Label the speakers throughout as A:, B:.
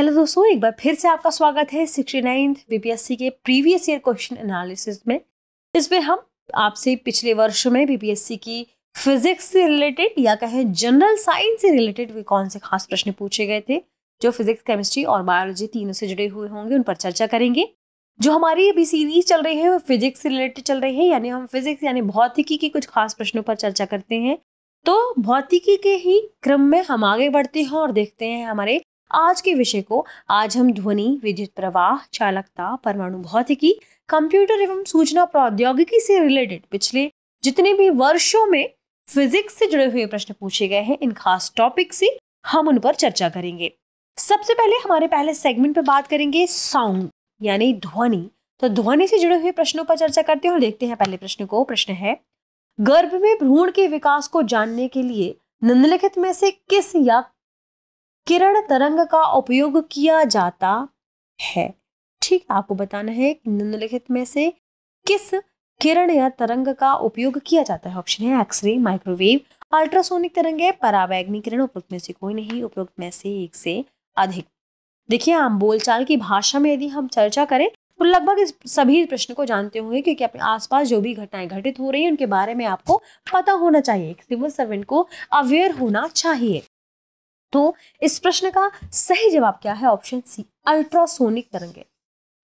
A: hello दोस्तों एक बार फिर से आपका स्वागत है सिक्सटी नाइन्थ बीपीएससी के प्रीवियस ईयर क्वेश्चन एनालिसिस में इसमें हम आपसे पिछले वर्ष में बीपीएससी की फिजिक्स से रिलेटेड या कहें जनरल साइंस से रिलेटेड वे कौन से खास प्रश्न पूछे गए थे जो फिजिक्स केमिस्ट्री और बायोलॉजी तीनों से जुड़े हुए होंगे उन पर चर्चा करेंगे जो हमारी अभी सीरीज चल रही है वो फिजिक्स से रिलेटेड चल रही है यानी हम फिजिक्स यानी भौतिकी के कुछ खास प्रश्नों पर चर्चा करते हैं तो भौतिकी के ही क्रम में हम आगे बढ़ते हैं और देखते हैं हमारे आज के विषय को आज हम ध्वनि विद्युत प्रवाह चालकता परमाणु भौतिकी कंप्यूटर एवं सूचना प्रौद्योगिकी से रिलेटेड पिछले जितने भी वर्षों में फिजिक्स से जुड़े हुए प्रश्न पूछे गए हैं इन खास टॉपिक से हम उन पर चर्चा करेंगे सबसे पहले हमारे पहले सेगमेंट पर बात करेंगे साउंड यानी ध्वनि तो ध्वनि से जुड़े हुए प्रश्नों पर चर्चा करते हैं और देखते हैं पहले प्रश्न को प्रश्न है गर्भ में भ्रूण के विकास को जानने के लिए निम्नलिखित में से किस या किरण तरंग का उपयोग किया जाता है ठीक आपको बताना है निम्नलिखित में से किस किरण या तरंग का उपयोग किया जाता है ऑप्शन है एक्सरे माइक्रोवेव अल्ट्रासोनिक तरंग है परावैग्निक किरण उपयुक्त में से कोई नहीं उपयुक्त में से एक से अधिक देखिए हम बोलचाल की भाषा में यदि हम चर्चा करें तो लगभग इस सभी प्रश्न को जानते होंगे क्योंकि अपने आसपास जो भी घटनाएं घटित हो रही हैं उनके बारे में आपको पता होना चाहिए एक सिविल सर्वेंट को अवेयर होना चाहिए तो इस प्रश्न का सही जवाब क्या है ऑप्शन सी अल्ट्रासोनिक तरंगे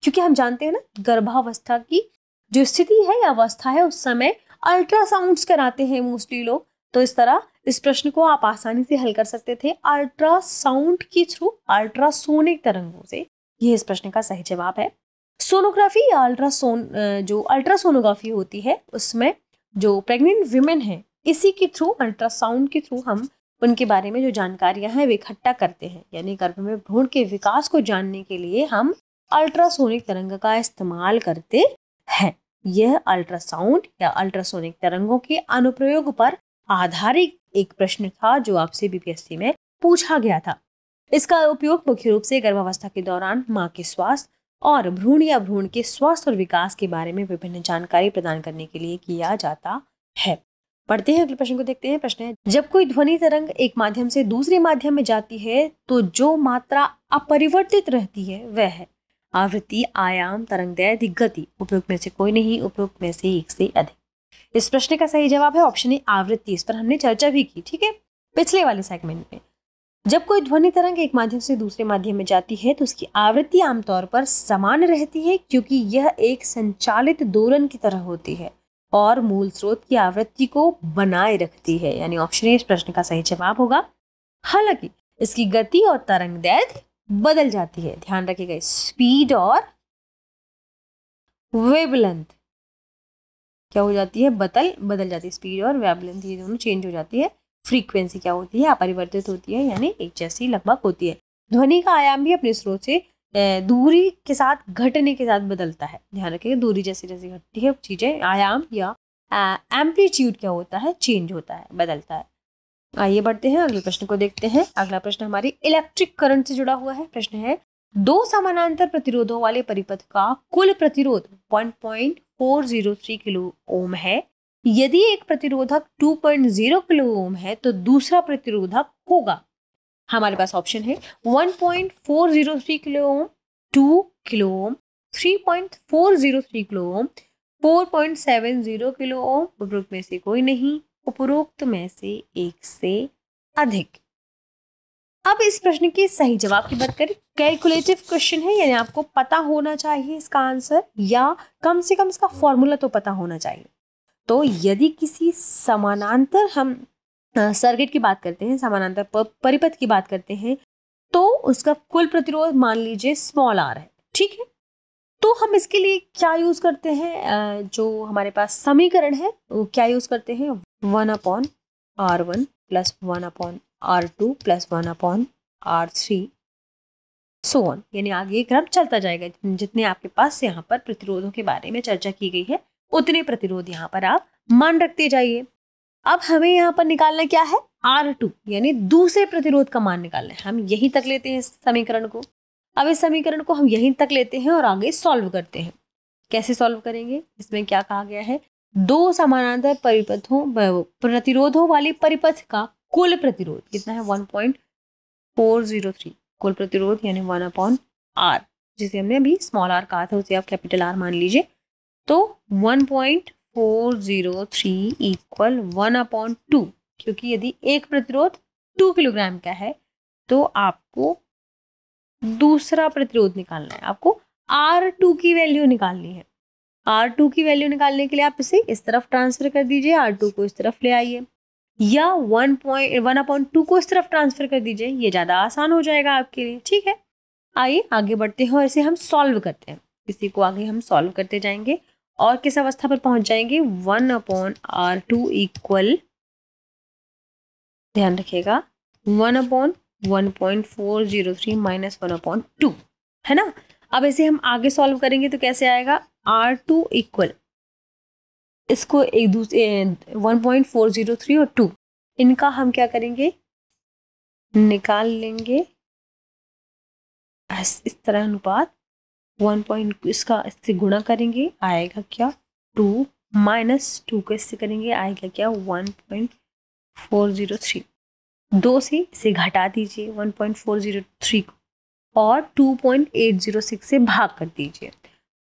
A: क्योंकि हम जानते हैं ना गर्भावस्था की जो स्थिति है या अवस्था है उस समय अल्ट्रासाउंड कराते हैं मोस्टली लोग तो इस तरह इस प्रश्न को आप आसानी से हल कर सकते थे अल्ट्रासाउंड के थ्रू अल्ट्रासोनिक तरंगों से यह इस प्रश्न का सही जवाब है सोनोग्राफी या अल्ट्रासोन जो अल्ट्रासोनोग्राफी होती है उसमें जो प्रेग्नेंट वीमेन है इसी के थ्रू अल्ट्रासाउंड के थ्रू हम उनके बारे में जो जानकारियां हैं वे इकट्ठा करते हैं यानी गर्भ में भ्रूण के विकास को जानने के लिए हम अल्ट्रासोनिक तरंग का इस्तेमाल करते हैं यह अल्ट्रासाउंड या अल्ट्रासोनिक तरंगों के अनुप्रयोग पर आधारित एक प्रश्न था जो आपसे बीपीएससी में पूछा गया था इसका उपयोग मुख्य रूप से गर्भावस्था के दौरान माँ के स्वास्थ्य और भ्रूण या भ्रूण के स्वास्थ्य और विकास के बारे में विभिन्न जानकारी प्रदान करने के लिए किया जाता है पढ़ते हैं अगले प्रश्न को देखते हैं प्रश्न है जब कोई ध्वनि तरंग एक माध्यम से दूसरे माध्यम में जाती है तो जो मात्रा अपरिवर्तित रहती है वह है आवृत्ति आयाम तरंग दैर्घ्य गति उपयुक्त में से कोई नहीं उपयुक्त में से एक से अधिक इस प्रश्न का सही जवाब है ऑप्शन ए आवृत्ति इस पर हमने चर्चा भी की ठीक है पिछले वाले सेगमेंट में जब कोई ध्वनि तरंग एक माध्यम से दूसरे माध्यम में जाती है तो उसकी आवृत्ति आमतौर पर समान रहती है क्योंकि यह एक संचालित दोलन की तरह होती है और मूल स्रोत की आवृत्ति को बनाए रखती है यानी ऑप्शन ए इस प्रश्न का सही जवाब होगा हालांकि इसकी गति और तरंग दैर्घ्य बदल जाती है ध्यान रखिएगा स्पीड और वेबलेंथ क्या हो जाती है बदल बदल जाती है स्पीड और वेबलेंथ ये दोनों चेंज हो जाती है फ्रीक्वेंसी क्या होती है अपरिवर्तित होती है यानी एक जैसी लगभग होती है ध्वनि का आयाम भी अपने स्रोत से दूरी के साथ घटने के साथ बदलता है ध्यान रखिएगा दूरी जैसे जैसे घटती है चीज़ें आयाम या एम्पलीट्यूड क्या होता है चेंज होता है बदलता है आइए बढ़ते हैं अगले प्रश्न को देखते हैं अगला प्रश्न हमारी इलेक्ट्रिक करंट से जुड़ा हुआ है प्रश्न है दो समानांतर प्रतिरोधों वाले परिपथ का कुल प्रतिरोध 1.403 किलो ओम है यदि एक प्रतिरोधक 2.0 किलो ओम है तो दूसरा प्रतिरोधक होगा हमारे पास ऑप्शन है 1.403 kilo ohm 2 kilo ohm 3.403 kilo ohm 4.70 kilo ohm उपरोक्त में से कोई नहीं उपरोक्त में से एक से अधिक अब इस प्रश्न के सही जवाब की बात करें कैलकुलेटिव क्वेश्चन है यानी आपको पता होना चाहिए इसका आंसर या कम से कम इसका फॉर्मूला तो पता होना चाहिए तो यदि किसी समानांतर हम सर्किट की बात करते हैं समानांतर परिपथ की बात करते हैं तो उसका कुल प्रतिरोध मान लीजिए स्मॉल आर है ठीक है तो हम इसके लिए क्या यूज़ करते हैं जो हमारे पास समीकरण है वो क्या यूज़ करते हैं one upon R one plus one upon R two plus one upon R three so on यानी आगे क्रम चलता जाएगा जितने आपके पास यहाँ पर प्रतिरोधों के बारे में चर्चा की गई है उतने प्रतिरोध यहाँ पर आप मान रखते जाइए अब हमें यहाँ पर निकालना क्या है आर टू यानी दूसरे प्रतिरोध का मान निकालना है हम यहीं तक लेते हैं इस समीकरण को अब इस समीकरण को हम यहीं तक लेते हैं और आगे सॉल्व करते हैं कैसे सॉल्व करेंगे इसमें क्या कहा गया है दो समानांतर परिपथों प्रतिरोधों वाले परिपथ का कुल प्रतिरोध कितना है one point four zero three कुल प्रतिरोध यानी वन अपॉन आर जिसे हमने अभी स्मॉल आर कहा था उसे आप कैपिटल आर मान लीजिए तो one point four zero three equal one upon two क्योंकि यदि एक प्रतिरोध टू किलोग्राम का है तो आपको दूसरा प्रतिरोध निकालना है आपको आर टू की वैल्यू निकालनी है आर टू की वैल्यू निकालने के लिए आप इसे इस तरफ ट्रांसफर कर दीजिए आर टू को इस तरफ ले आइए या one point one upon two को इस तरफ ट्रांसफर कर दीजिए ये ज़्यादा आसान हो जाएगा आपके लिए ठीक है आइए आगे बढ़ते हैं और इसे हम सॉल्व करते हैं इसी को आगे हम सॉल्व करते जाएंगे और किस अवस्था पर पहुंच जाएंगे one upon R two equal ध्यान रखिएगा one upon one point four zero three minus one upon two है ना अब इसे हम आगे सॉल्व करेंगे तो कैसे आएगा आर टू इक्वल इसको एक दूसरे one point four zero three और टू इनका हम क्या करेंगे निकाल लेंगे इस तरह अनुपात वन पॉइंट इसका इससे गुणा करेंगे आएगा क्या टू माइनस टू का इससे करेंगे आएगा क्या one point four zero three दो से इसे घटा दीजिए one point four zero three को और two point eight zero six से भाग कर दीजिए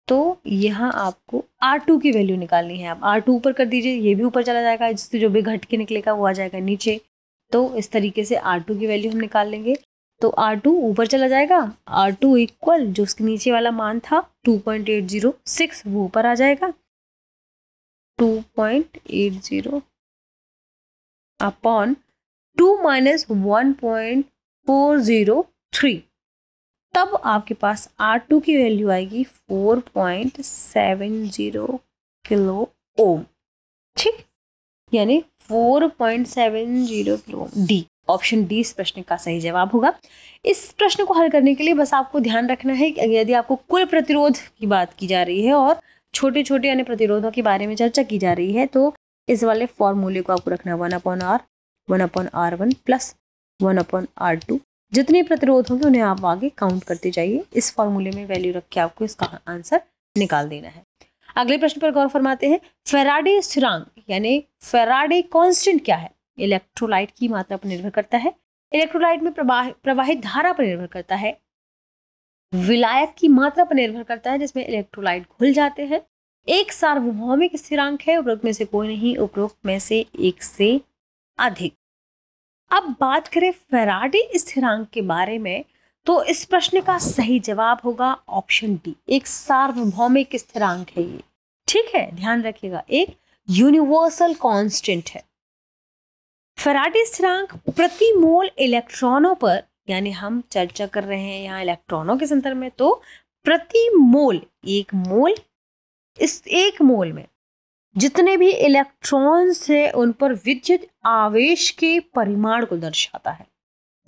A: तो यहाँ आपको आर टू की वैल्यू निकालनी है आप आर टू ऊपर कर दीजिए ये भी ऊपर चला जाएगा जिससे जो भी घट के निकलेगा वो आ जाएगा नीचे तो इस तरीके से आर टू की वैल्यू हम निकाल लेंगे तो आर टू ऊपर चला जाएगा आर टू इक्वल जो उसके नीचे वाला मान था two point eight zero six वो ऊपर आ जाएगा two point eight zero upon two minus one point four zero three तब आपके पास आर टू की वैल्यू आएगी four point seven zero kilo ohm ठीक यानी four point seven zero kilo ohm D option D इस प्रश्न का सही जवाब होगा इस प्रश्न को हल करने के लिए बस आपको ध्यान रखना है कि यदि आपको कुल प्रतिरोध की बात की जा रही है और छोटे छोटे अन्य प्रतिरोधों के बारे में चर्चा की जा रही है तो इस वाले फॉर्मूले को आपको रखना one upon R one upon R one plus one upon R two जितने प्रतिरोध होंगे उन्हें आप आगे काउंट करते जाइए इस फॉर्मूले में वैल्यू रख के आपको इसका आंसर निकाल देना है अगले प्रश्न पर गौर फरमाते हैं फेराडे स्थिरांक यानी फेराडे कॉन्स्टेंट क्या है इलेक्ट्रोलाइट की मात्रा पर निर्भर करता है इलेक्ट्रोलाइट में प्रवाह प्रवाहित धारा पर निर्भर करता है विलायक की मात्रा पर निर्भर करता है जिसमें इलेक्ट्रोलाइट घुल जाते हैं एक सार्वभौमिक स्थिरांक है उपरोक्त में से कोई नहीं उपरोक्त में से एक से अधिक अब बात करें फेराडे स्थिरांक के बारे में तो इस प्रश्न का सही जवाब होगा ऑप्शन डी एक सार्वभौमिक स्थिरांक है ये ठीक है ध्यान रखिएगा एक यूनिवर्सल कांस्टेंट है फराडे स्थिरांक प्रति मोल इलेक्ट्रॉनों पर यानी हम चर्चा कर रहे हैं यहाँ इलेक्ट्रॉनों के संदर्भ में तो प्रति मोल एक मोल इस एक मोल में जितने भी इलेक्ट्रॉन्स हैं उन पर विद्युत आवेश के परिमाण को दर्शाता है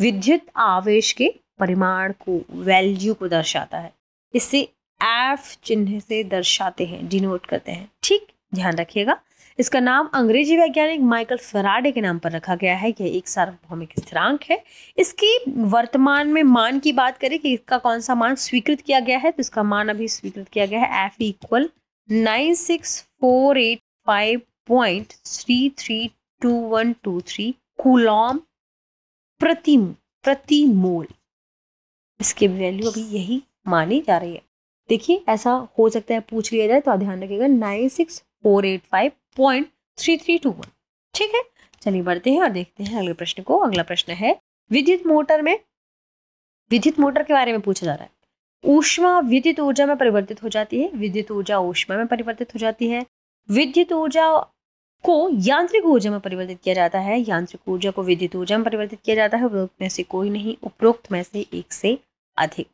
A: विद्युत आवेश के परिमाण को वैल्यू को दर्शाता है इसे एफ चिन्ह से दर्शाते हैं डिनोट करते हैं ठीक ध्यान रखिएगा इसका नाम अंग्रेजी वैज्ञानिक माइकल फराडे के नाम पर रखा गया है यह एक सार्वभौमिक स्थिरांक है इसकी वर्तमान में मान की बात करें कि इसका कौन सा मान स्वीकृत किया गया है तो इसका मान अभी स्वीकृत किया गया है F equal nine six four eight five point three three two one two three coulomb प्रति प्रति मोल इसके वैल्यू अभी यही मानी जा रही है देखिए ऐसा हो सकता है पूछ लिया जाए तो ध्यान रखिएगा nine six four eight five point three three two one ठीक है चलिए बढ़ते हैं और देखते हैं अगले प्रश्न को अगला प्रश्न है विद्युत मोटर में विद्युत मोटर के बारे में पूछा जा रहा है ऊष्मा विद्युत ऊर्जा में परिवर्तित हो जाती है विद्युत ऊर्जा ऊष्मा में परिवर्तित हो जाती है विद्युत ऊर्जा को यांत्रिक ऊर्जा में परिवर्तित किया जाता है यांत्रिक ऊर्जा को विद्युत ऊर्जा में परिवर्तित किया जाता है उपरोक्त में से कोई नहीं उपरोक्त में से एक से अधिक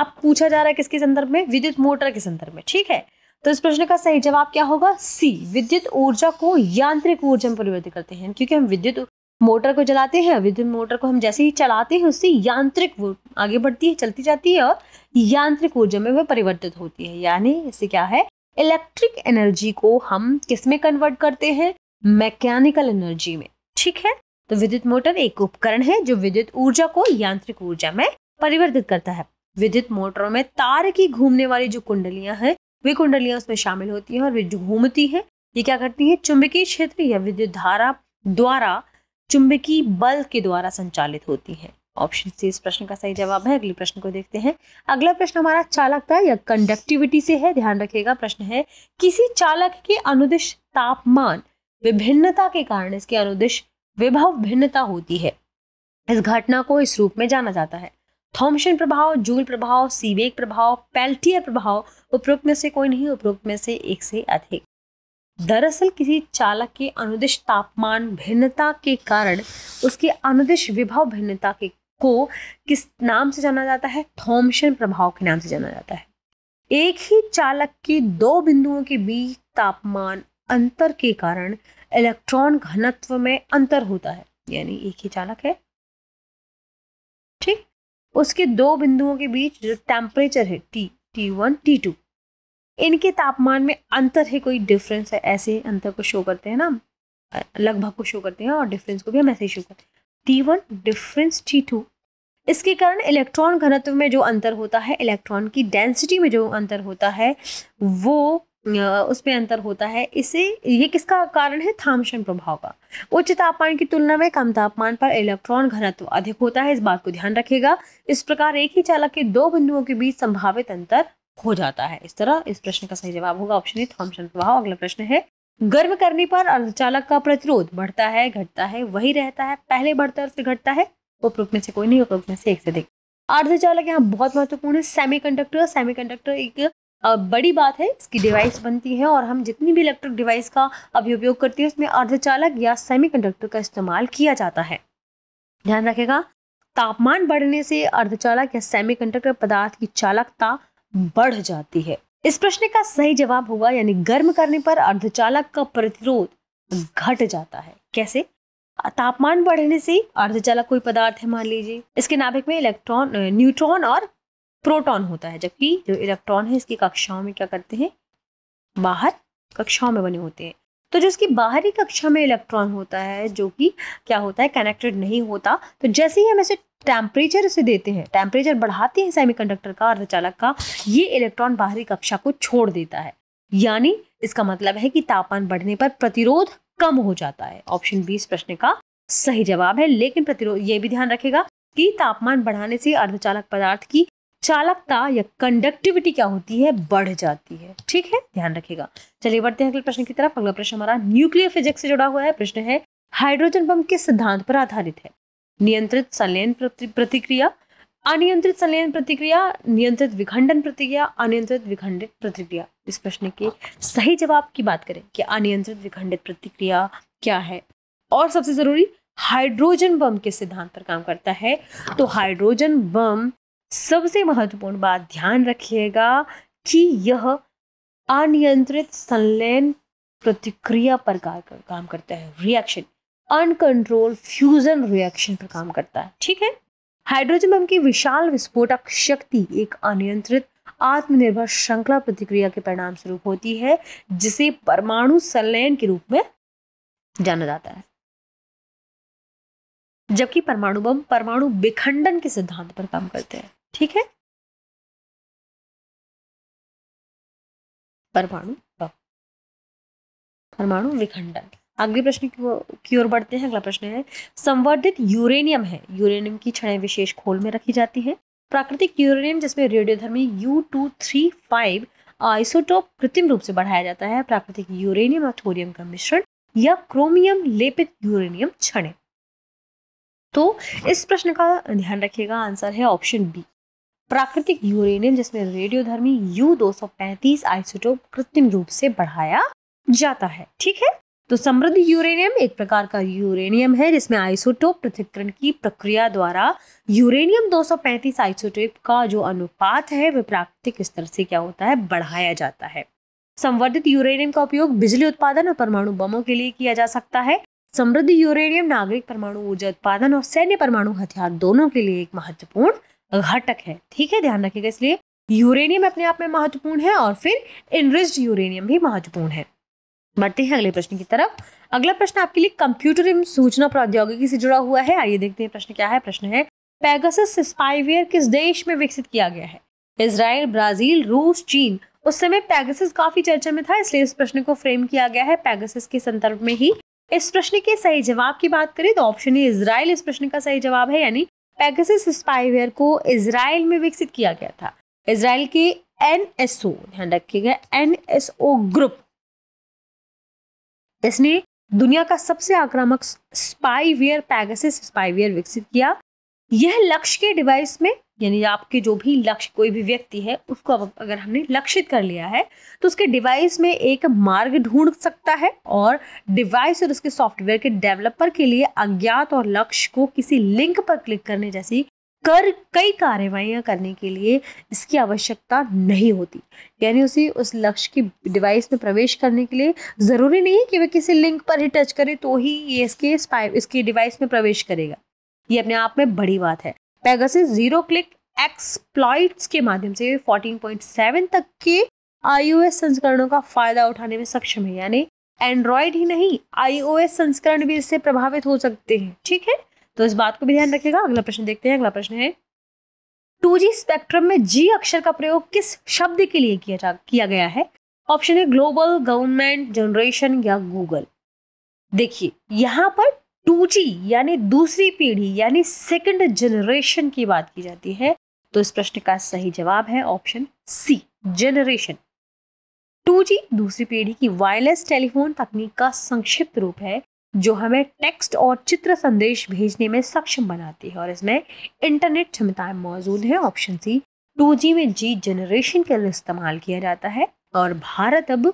A: आप पूछा जा रहा है किसके संदर्भ में विद्युत मोटर के संदर्भ में ठीक है तो इस प्रश्न का सही जवाब क्या होगा सी विद्युत ऊर्जा को यांत्रिक ऊर्जा में परिवर्तित करते हैं क्योंकि हम विद्युत मोटर को जलाते हैं विद्युत मोटर को हम जैसे ही चलाते हैं उससे यांत्रिक वो आगे बढ़ती है चलती जाती है और यांत्रिक ऊर्जा में वह परिवर्तित होती है यानी इससे क्या है इलेक्ट्रिक एनर्जी को हम किस में कन्वर्ट करते हैं मैकेनिकल एनर्जी में ठीक है तो विद्युत मोटर एक उपकरण है जो विद्युत ऊर्जा को यांत्रिक ऊर्जा में परिवर्तित करता है विद्युत मोटरों में तार की घूमने वाली जो कुंडलियां हैं वे कुंडलियां उसमें शामिल होती हैं और वे घूमती हैं ये क्या करती हैं चुंबकीय क्षेत्र या विद्युत धारा द्वारा चुंबकीय बल के द्वारा संचालित होती हैं ऑप्शन सी इस प्रश्न का सही जवाब है अगले प्रश्न को देखते हैं अगला प्रश्न हमारा चालकता या कंडक्टिविटी से है ध्यान रखिएगा प्रश्न है किसी चालक के अनुदिश तापमान विभिन्नता के कारण इसके अनुदिश विभव भिन्नता होती है इस घटना को इस रूप में जाना जाता है थॉमसन प्रभाव जूल प्रभाव सीवेक प्रभाव पेल्टियर प्रभाव उपरोक्त में से कोई नहीं उपरोक्त में से एक से अधिक दरअसल किसी चालक के अनुदिश तापमान भिन्नता के कारण उसके अनुदिश विभव भिन्नता के को किस नाम से जाना जाता है थॉमसन प्रभाव के नाम से जाना जाता है एक ही चालक के दो बिंदुओं के बीच तापमान अंतर के कारण इलेक्ट्रॉन घनत्व में अंतर होता है यानी एक ही चालक है उसके दो बिंदुओं के बीच जो टेम्परेचर है T T one T two इनके तापमान में अंतर है कोई डिफरेंस है ऐसे अंतर को शो करते हैं ना लगभग को शो करते हैं और डिफरेंस को भी हम ऐसे ही शो करते हैं T one difference T two इसके कारण इलेक्ट्रॉन घनत्व में जो अंतर होता है इलेक्ट्रॉन की डेंसिटी में जो अंतर होता है वो पर अंतर होता है इसे ये किसका कारण है थामशन प्रभाव का उच्च तापमान की तुलना में कम तापमान पर इलेक्ट्रॉन घनत्व अधिक होता है इस बात को ध्यान रखेगा इस प्रकार एक ही चालक के दो बिंदुओं के बीच संभावित अंतर हो जाता है इस तरह इस प्रश्न का सही जवाब होगा ऑप्शन ए थॉमसन प्रभाव अगला प्रश्न है गर्म करने पर अर्धचालक का प्रतिरोध बढ़ता है घटता है वही रहता है पहले बढ़ता है फिर घटता है उपरूप में से कोई नहीं उपरूप में से एक से अधिक अर्धचालक यहाँ बहुत महत्वपूर्ण है सेमीकंडक्टर सेमीकंडक्टर एक बड़ी बात है इसकी डिवाइस बनती है और हम जितनी भी इलेक्ट्रिक डिवाइस का अभी उपयोग करते हैं उसमें अर्धचालक या सेमीकंडक्टर का इस्तेमाल किया जाता है ध्यान रखेगा तापमान बढ़ने से अर्धचालक या सेमीकंडक्टर पदार्थ की चालकता बढ़ जाती है इस प्रश्न का सही जवाब होगा यानी गर्म करने पर अर्धचालक का प्रतिरोध घट जाता है कैसे तापमान बढ़ने से अर्धचालक कोई पदार्थ है मान लीजिए इसके नाभिक में इलेक्ट्रॉन न्यूट्रॉन और प्रोटॉन होता है जबकि जो इलेक्ट्रॉन है इसकी कक्षाओं में क्या करते हैं बाहर कक्षाओं में बने होते हैं तो जो इसकी बाहरी कक्षा में इलेक्ट्रॉन होता है जो कि क्या होता है कनेक्टेड नहीं होता तो जैसे ही हम ऐसे टेम्परेचर उसे देते हैं टेम्परेचर बढ़ाते हैं सेमीकंडक्टर का अर्धचालक का ये इलेक्ट्रॉन बाहरी कक्षा को छोड़ देता है यानी इसका मतलब है कि तापमान बढ़ने पर प्रतिरोध कम हो जाता है ऑप्शन बी इस प्रश्न का सही जवाब है लेकिन प्रतिरोध ये भी ध्यान रखेगा कि तापमान बढ़ाने से अर्धचालक पदार्थ की चालकता या कंडक्टिविटी क्या होती है बढ़ जाती है ठीक है ध्यान रखिएगा चलिए बढ़ते हैं अगले प्रश्न की तरफ अगला प्रश्न हमारा न्यूक्लियर फिजिक्स से जुड़ा हुआ है प्रश्न है हाइड्रोजन बम किस सिद्धांत पर आधारित है नियंत्रित संलयन प्रतिक्रिया अनियंत्रित संलयन प्रतिक्रिया नियंत्रित विखंडन प्रतिक्रिया अनियंत्रित विखंडित प्रतिक्रिया इस प्रश्न के सही जवाब की बात करें कि अनियंत्रित विखंडित प्रतिक्रिया क्या है और सबसे जरूरी हाइड्रोजन बम के सिद्धांत पर काम करता है तो हाइड्रोजन बम सबसे महत्वपूर्ण बात ध्यान रखिएगा कि यह अनियंत्रित संलयन प्रतिक्रिया पर काम करता है रिएक्शन अनकंट्रोल फ्यूजन रिएक्शन पर काम करता है ठीक है हाइड्रोजन बम की विशाल विस्फोटक शक्ति एक अनियंत्रित आत्मनिर्भर श्रृंखला प्रतिक्रिया के परिणाम स्वरूप होती है जिसे परमाणु संलयन के रूप में जाना जाता है जबकि परमाणु बम परमाणु विखंडन के सिद्धांत पर काम करते हैं ठीक है परमाणु बम परमाणु विखंडन अगले प्रश्न की ओर बढ़ते हैं अगला प्रश्न है संवर्धित यूरेनियम है यूरेनियम की क्षण विशेष खोल में रखी जाती है प्राकृतिक यूरेनियम जिसमें रेडियोधर्मी U two three five isotope कृत्रिम रूप से बढ़ाया जाता है प्राकृतिक यूरेनियम और थोरियम का मिश्रण या क्रोमियम लेपित यूरेनियम क्षण तो इस प्रश्न का ध्यान रखिएगा आंसर है ऑप्शन बी प्राकृतिक यूरेनियम जिसमें रेडियोधर्मी यू 235 आइसोटोप कृत्रिम रूप से बढ़ाया जाता है ठीक है तो समृद्ध यूरेनियम एक प्रकार का यूरेनियम है जिसमें आइसोटोप पृथक्करण की प्रक्रिया द्वारा यूरेनियम 235 आइसोटोप का जो अनुपात है वह प्राकृतिक स्तर से क्या होता है बढ़ाया जाता है संवर्धित यूरेनियम का उपयोग बिजली उत्पादन और परमाणु बमों के लिए किया जा सकता है समृद्ध यूरेनियम नागरिक परमाणु ऊर्जा उत्पादन और सैन्य परमाणु हथियार दोनों के लिए एक महत्वपूर्ण घटक है ठीक है ध्यान रखिएगा इसलिए यूरेनियम अपने आप में महत्वपूर्ण है और फिर इनरिस्ड यूरेनियम भी महत्वपूर्ण है बढ़ते हैं अगले प्रश्न की तरफ अगला प्रश्न आपके लिए कंप्यूटर एवं सूचना प्रौद्योगिकी से जुड़ा हुआ है आइए देखते हैं प्रश्न क्या है प्रश्न है पैगासस स्पाइवेयर किस देश में विकसित किया गया है इसराइल ब्राजील रूस चीन उस समय पैगसिस काफी चर्चा में था इसलिए इस प्रश्न को फ्रेम किया गया है पैगसिस के संदर्भ में ही इस प्रश्न के सही जवाब की बात करें तो ऑप्शन ए इसराइल इस प्रश्न का सही जवाब है यानी पैगसिस स्पाइवेयर को इसराइल में विकसित किया गया था इसराइल के एन ध्यान रखिएगा एन ग्रुप इसने दुनिया का सबसे आक्रामक स्पाइवेयर पैगसिस स्पाइवेयर विकसित किया यह लक्ष्य के डिवाइस में यानी आपके जो भी लक्ष्य कोई भी व्यक्ति है उसको अगर हमने लक्षित कर लिया है तो उसके डिवाइस में एक मार्ग ढूंढ सकता है और डिवाइस और उसके सॉफ्टवेयर के डेवलपर के लिए अज्ञात और लक्ष्य को किसी लिंक पर क्लिक करने जैसी कर कई कार्रवाइयाँ करने के लिए इसकी आवश्यकता नहीं होती यानी उसे उस लक्ष्य की डिवाइस में प्रवेश करने के लिए ज़रूरी नहीं है कि वह किसी लिंक पर ही टच करे तो ही ये इसके इसके डिवाइस में प्रवेश करेगा ये अपने आप में बड़ी बात है पेगासिस जीरो क्लिक एक्सप्लॉइट्स के माध्यम से 14.7 तक के आईओएस संस्करणों का फायदा उठाने में सक्षम है यानी एंड्रॉयड ही नहीं आईओएस संस्करण भी इससे प्रभावित हो सकते हैं ठीक है तो इस बात को भी ध्यान रखेगा अगला प्रश्न देखते हैं अगला प्रश्न है टू जी स्पेक्ट्रम में जी अक्षर का प्रयोग किस शब्द के लिए किया जा किया गया है ऑप्शन है ग्लोबल गवर्नमेंट जनरेशन या गूगल देखिए यहाँ पर टू यानी दूसरी पीढ़ी यानी सेकंड जनरेशन की बात की जाती है तो इस प्रश्न का सही जवाब है ऑप्शन सी जनरेशन 2G दूसरी पीढ़ी की वायरलेस टेलीफोन तकनीक का संक्षिप्त रूप है जो हमें टेक्स्ट और चित्र संदेश भेजने में सक्षम बनाती है और इसमें इंटरनेट क्षमताएं मौजूद है ऑप्शन सी 2G में जी जनरेशन के लिए इस्तेमाल किया जाता है और भारत अब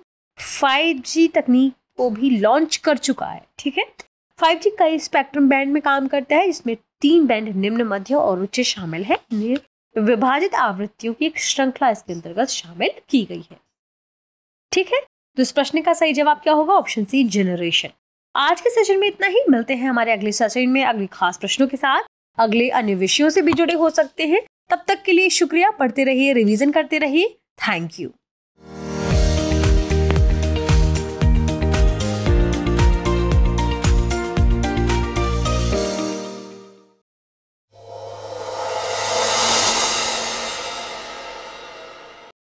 A: 5G तकनीक को भी लॉन्च कर चुका है ठीक है फाइव जी कई स्पेक्ट्रम बैंड में काम करता है इसमें तीन बैंड निम्न मध्य और उच्च शामिल है विभाजित आवृत्तियों की एक श्रृंखला इसके अंतर्गत शामिल की गई है ठीक है तो इस प्रश्न का सही जवाब क्या होगा ऑप्शन सी जनरेशन आज के सेशन में इतना ही मिलते हैं हमारे अगले सेशन में अगले खास प्रश्नों के साथ अगले अन्य विषयों से भी जुड़े हो सकते हैं तब तक के लिए शुक्रिया पढ़ते रहिए रिवीजन करते रहिए थैंक यू